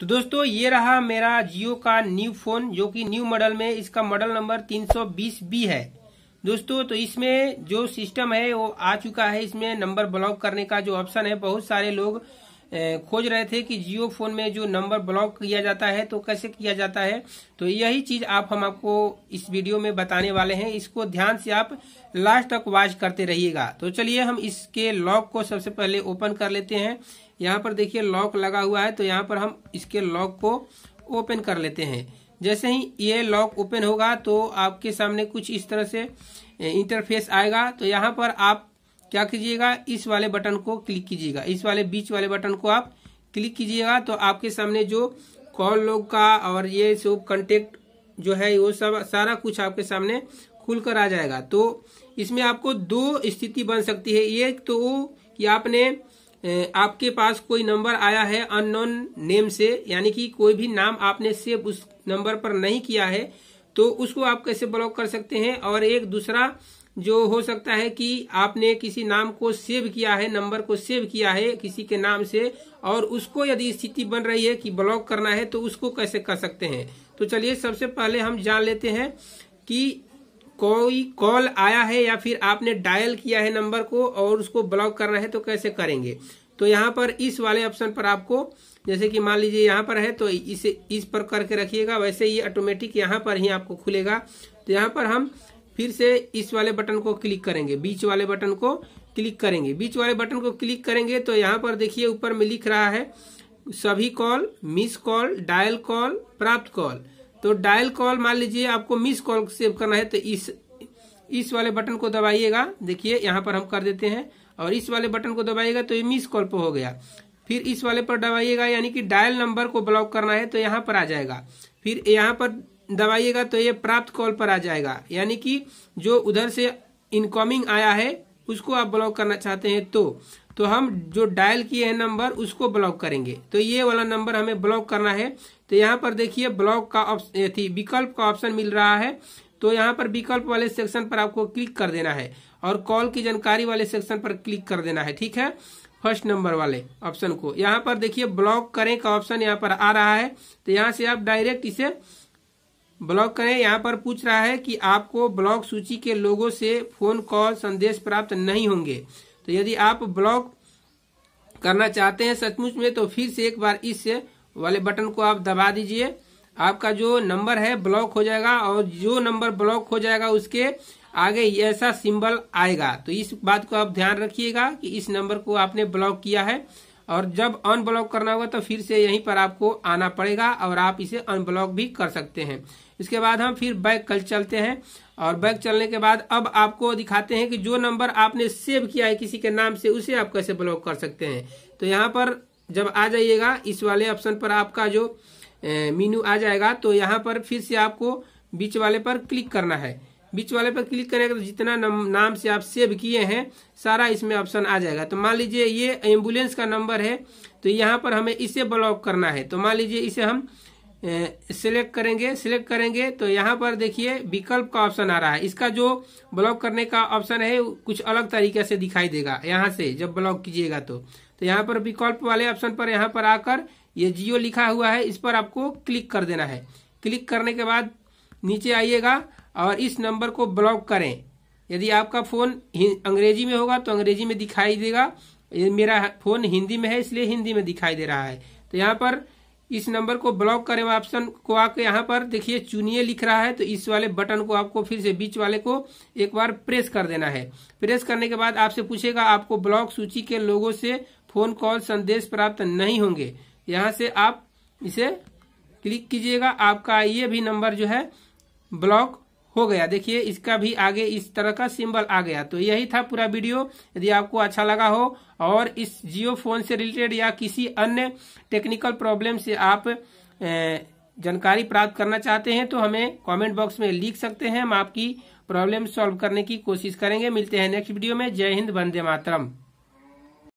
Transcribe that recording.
तो दोस्तों ये रहा मेरा जियो का न्यू फोन जो कि न्यू मॉडल में इसका मॉडल नंबर बी है दोस्तों तो इसमें जो सिस्टम है वो आ चुका है इसमें नंबर ब्लॉक करने का जो ऑप्शन है बहुत सारे लोग खोज रहे थे कि जियो फोन में जो नंबर ब्लॉक किया जाता है तो कैसे किया जाता है तो यही चीज आप हम आपको इस वीडियो में बताने वाले हैं इसको ध्यान से आप लास्ट तक वॉच करते रहिएगा तो चलिए हम इसके लॉक को सबसे पहले ओपन कर लेते हैं यहाँ पर देखिए लॉक लगा हुआ है तो यहाँ पर हम इसके लॉक को ओपन कर लेते हैं जैसे ही ये लॉक ओपन होगा तो आपके सामने कुछ इस तरह से इंटरफेस आएगा तो यहाँ पर आप क्या कीजिएगा इस वाले बटन को क्लिक कीजिएगा इस वाले बीच वाले बटन को आप क्लिक कीजिएगा तो आपके सामने जो कॉल लोग का और ये सब कॉन्टेक्ट जो है वो सब सारा कुछ आपके सामने खुल कर आ जाएगा तो इसमें आपको दो स्थिति बन सकती है एक तो कि आपने आपके पास कोई नंबर आया है अननोन नेम से यानी कि कोई भी नाम आपने सेव उस नंबर पर नहीं किया है तो उसको आप कैसे ब्लॉक कर सकते हैं और एक दूसरा जो हो सकता है कि आपने किसी नाम को सेव किया है नंबर को सेव किया है किसी के नाम से और उसको यदि स्थिति बन रही है कि ब्लॉक करना है तो उसको कैसे कर सकते हैं तो चलिए सबसे पहले हम जान लेते हैं कि कोई कॉल आया है या फिर आपने डायल किया है नंबर को और उसको ब्लॉक करना है तो कैसे करेंगे तो यहाँ पर इस वाले ऑप्शन पर आपको जैसे कि मान लीजिए यहाँ पर है तो इसे इस पर करके रखिएगा वैसे ये ऑटोमेटिक यहाँ पर ही आपको खुलेगा तो यहाँ पर हम फिर से इस वाले बटन को क्लिक करेंगे बीच वाले बटन को क्लिक करेंगे बीच वाले बटन को क्लिक करेंगे तो यहाँ पर देखिए ऊपर में लिख रहा है सभी call miss call dial call प्राप्त कॉल तो डायल कॉल मान लीजिए आपको मिस कॉल सेव करना है तो इस इस वाले बटन को दबाइएगा देखिए यहाँ पर हम कर देते हैं और इस वाले बटन को दबाइएगा तो ये मिस कॉल पर हो गया फिर इस वाले पर दबाइएगा यानी कि डायल नंबर को ब्लॉक करना है तो यहाँ पर आ जाएगा फिर यहाँ पर दबाइएगा तो ये प्राप्त कॉल पर आ जाएगा यानी कि जो उधर से इनकमिंग आया है उसको आप ब्लॉक करना चाहते हैं तो तो हम जो डायल किए हैं नंबर उसको ब्लॉक करेंगे तो ये वाला नंबर हमें ब्लॉक करना है तो यहाँ पर देखिए ब्लॉक का ऑप्शन विकल्प का ऑप्शन मिल रहा है तो यहाँ पर विकल्प वाले सेक्शन पर आपको क्लिक कर देना है और कॉल की जानकारी वाले सेक्शन पर क्लिक कर देना है ठीक है फर्स्ट नंबर वाले ऑप्शन को यहाँ पर देखिए ब्लॉक करें का ऑप्शन यहाँ पर आ रहा है तो यहाँ से आप डायरेक्ट इसे ब्लॉक करें यहाँ पर पूछ रहा है कि आपको ब्लॉक सूची के लोगों से फोन कॉल संदेश प्राप्त नहीं होंगे तो यदि आप ब्लॉक करना चाहते हैं सचमुच में तो फिर से एक बार इस वाले बटन को आप दबा दीजिए आपका जो नंबर है ब्लॉक हो जाएगा और जो नंबर ब्लॉक हो जाएगा उसके आगे ऐसा सिंबल आएगा तो इस बात को आप ध्यान रखिएगा कि इस नंबर को आपने ब्लॉक किया है और जब अनब्लॉक करना होगा तो फिर से यहीं पर आपको आना पड़ेगा और आप इसे अनब्लॉक भी कर सकते हैं इसके बाद हम फिर बैक कल चलते हैं और बैक चलने के बाद अब आपको दिखाते हैं कि जो नंबर आपने सेव किया है किसी के नाम से उसे आप कैसे ब्लॉक कर सकते हैं तो यहाँ पर जब आ जाइएगा इस वाले ऑप्शन पर आपका जो मीनू आ जाएगा तो यहाँ पर फिर से आपको बीच वाले पर क्लिक करना है बीच वाले पर क्लिक करेंगे तो जितना नाम से आप सेव किए हैं सारा इसमें ऑप्शन आ जाएगा तो मान लीजिए ये एम्बुलेंस का नंबर है तो यहाँ पर हमें इसे ब्लॉक करना है तो मान लीजिए इसे हम सिलेक्ट करेंगे सिलेक्ट करेंगे तो यहाँ पर देखिए विकल्प का ऑप्शन आ रहा है इसका जो ब्लॉक करने का ऑप्शन है कुछ अलग तरीके से दिखाई देगा यहाँ से जब ब्लॉक कीजिएगा तो तो यहाँ पर विकल्प वाले ऑप्शन पर यहाँ पर आकर ये जियो लिखा हुआ है इस पर आपको क्लिक कर देना है क्लिक करने के बाद नीचे आइएगा और इस नंबर को ब्लॉक करें यदि आपका फ़ोन अंग्रेजी में होगा तो अंग्रेजी में दिखाई देगा मेरा फ़ोन हिंदी में है इसलिए हिंदी में दिखाई दे रहा है तो यहाँ पर इस नंबर को ब्लॉक करें ऑप्शन को आके यहाँ पर देखिए चुनिए लिख रहा है तो इस वाले बटन को आपको फिर से बीच वाले को एक बार प्रेस कर देना है प्रेस करने के बाद आपसे पूछेगा आपको ब्लॉक सूची के लोगों से फोन कॉल संदेश प्राप्त नहीं होंगे यहाँ से आप इसे क्लिक कीजिएगा आपका ये भी नंबर जो है ब्लॉक हो गया देखिए इसका भी आगे इस तरह का सिंबल आ गया तो यही था पूरा वीडियो यदि आपको अच्छा लगा हो और इस जियो फोन से रिलेटेड या किसी अन्य टेक्निकल प्रॉब्लम से आप जानकारी प्राप्त करना चाहते हैं तो हमें कमेंट बॉक्स में लिख सकते हैं हम आपकी प्रॉब्लम सॉल्व करने की कोशिश करेंगे मिलते हैं नेक्स्ट वीडियो में जय हिंद वंदे मातरम